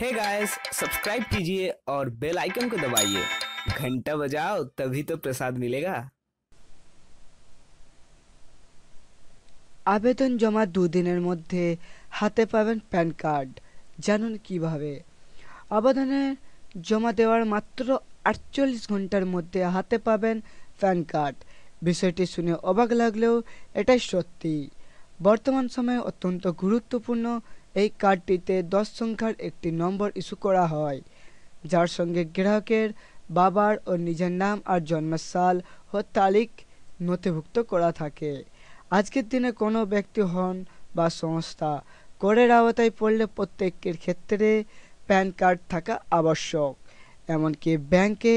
hey guys subscribe कीजिए और bell icon को दबाइए घंटा बजाओ तभी तो प्रसाद मिलेगा আবেদন জমা দুদিনের মধ্যে হাতে পাবেন প্যান কার্ড জানুন কিভাবে আবেদনে জমা দেওয়ার মাত্র আটচল্লিশ ঘন্টার মধ্যে হাতে পাবেন প্যান কার্ড বিষয়টি শুনে অবাক লাগলেও এটাই সত্যি বর্তমান সময়ে অত্যন্ত গুরুত্বপূর্ণ এই কার্ডটিতে দশ সংখ্যার একটি নম্বর ইস্যু করা হয় যার সঙ্গে গ্রাহকের বাবার ও নিজের নাম আর জন্মের সাল ও তারিখ নথিভুক্ত করা থাকে আজকের দিনে কোনো ব্যক্তি হন বা সংস্থা করের আওতায় পড়লে প্রত্যেকের ক্ষেত্রে প্যান কার্ড থাকা আবশ্যক এমনকি ব্যাংকে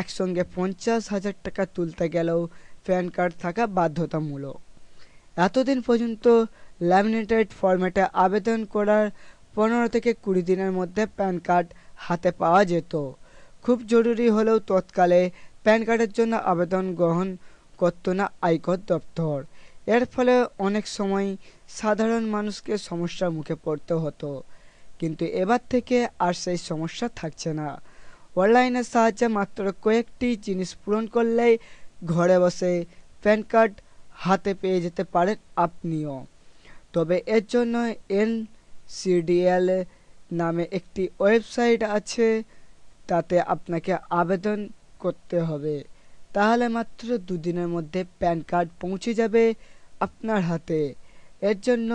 একসঙ্গে পঞ্চাশ হাজার টাকা তুলতে গেলেও প্যান কার্ড থাকা বাধ্যতামূলক এতদিন পর্যন্ত ল্যামিনেটেড ফরম্যাটে আবেদন করার পনেরো থেকে কুড়ি দিনের মধ্যে প্যান কার্ড হাতে পাওয়া যেত খুব জরুরি হলেও তৎকালে প্যান কার্ডের জন্য আবেদন গ্রহণ করত না আয়কর দপ্তর এর ফলে অনেক সময় সাধারণ মানুষকে সমস্যার মুখে পড়তে হতো কিন্তু এবার থেকে আর সেই সমস্যা থাকছে না অনলাইনের সাহায্যে মাত্র কয়েকটি জিনিস পূরণ করলেই ঘরে বসে প্যান কার্ড হাতে পেয়ে যেতে পারেন আপনিও তবে এর জন্য এন সিডিএল নামে একটি ওয়েবসাইট আছে তাতে আপনাকে আবেদন করতে হবে তাহলে মাত্র দুদিনের মধ্যে প্যান কার্ড পৌঁছে যাবে আপনার হাতে এর জন্য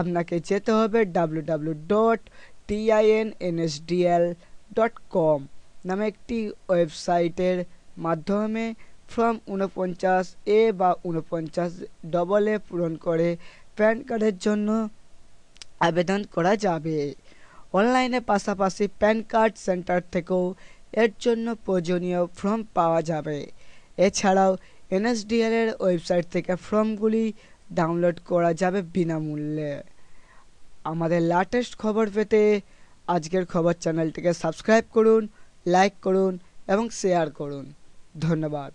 আপনাকে যেতে হবে W W dot TIN NSDL NSDL dot com নামে একটি ওয়েবসাইটের মাধ্যমে ফর্ম উনপঞ্চাশ এ বা উনপঞ্চাশ ডবল এ পূরণ করে প্যান কার্ডের জন্য আবেদন করা যাবে অনলাইনের পাশাপাশি প্যান কার্ড সেন্টার থেকেও এর জন্য প্রয়োজনীয় ফর্ম পাওয়া যাবে এছাড়াও এনএসডিএল এর ওয়েবসাইট থেকে ফর্মগুলি ডাউনলোড করা যাবে বিনামূল্যে আমাদের লাটেস্ট খবর পেতে আজকের খবর চ্যানেলটিকে সাবস্ক্রাইব করুন লাইক করুন এবং শেয়ার করুন ধন্যবাদ